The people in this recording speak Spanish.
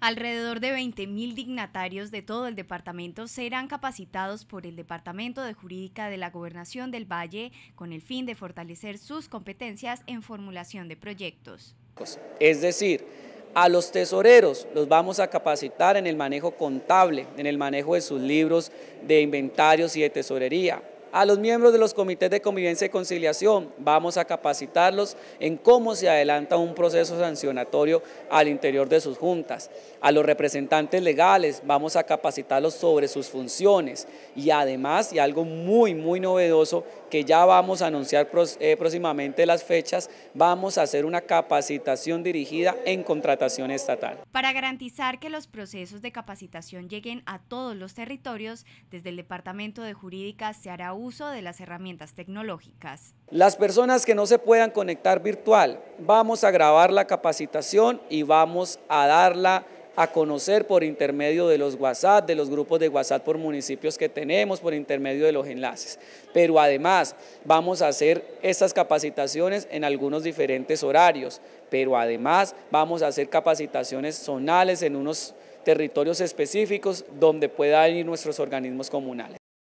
Alrededor de 20.000 dignatarios de todo el departamento serán capacitados por el Departamento de Jurídica de la Gobernación del Valle con el fin de fortalecer sus competencias en formulación de proyectos. Es decir, a los tesoreros los vamos a capacitar en el manejo contable, en el manejo de sus libros de inventarios y de tesorería. A los miembros de los comités de convivencia y conciliación vamos a capacitarlos en cómo se adelanta un proceso sancionatorio al interior de sus juntas. A los representantes legales vamos a capacitarlos sobre sus funciones y además, y algo muy, muy novedoso que ya vamos a anunciar eh, próximamente las fechas, vamos a hacer una capacitación dirigida en contratación estatal. Para garantizar que los procesos de capacitación lleguen a todos los territorios, desde el Departamento de Jurídica se hará uso de las herramientas tecnológicas. Las personas que no se puedan conectar virtual, vamos a grabar la capacitación y vamos a darla a conocer por intermedio de los WhatsApp, de los grupos de WhatsApp por municipios que tenemos, por intermedio de los enlaces. Pero además vamos a hacer estas capacitaciones en algunos diferentes horarios, pero además vamos a hacer capacitaciones zonales en unos territorios específicos donde puedan ir nuestros organismos comunales.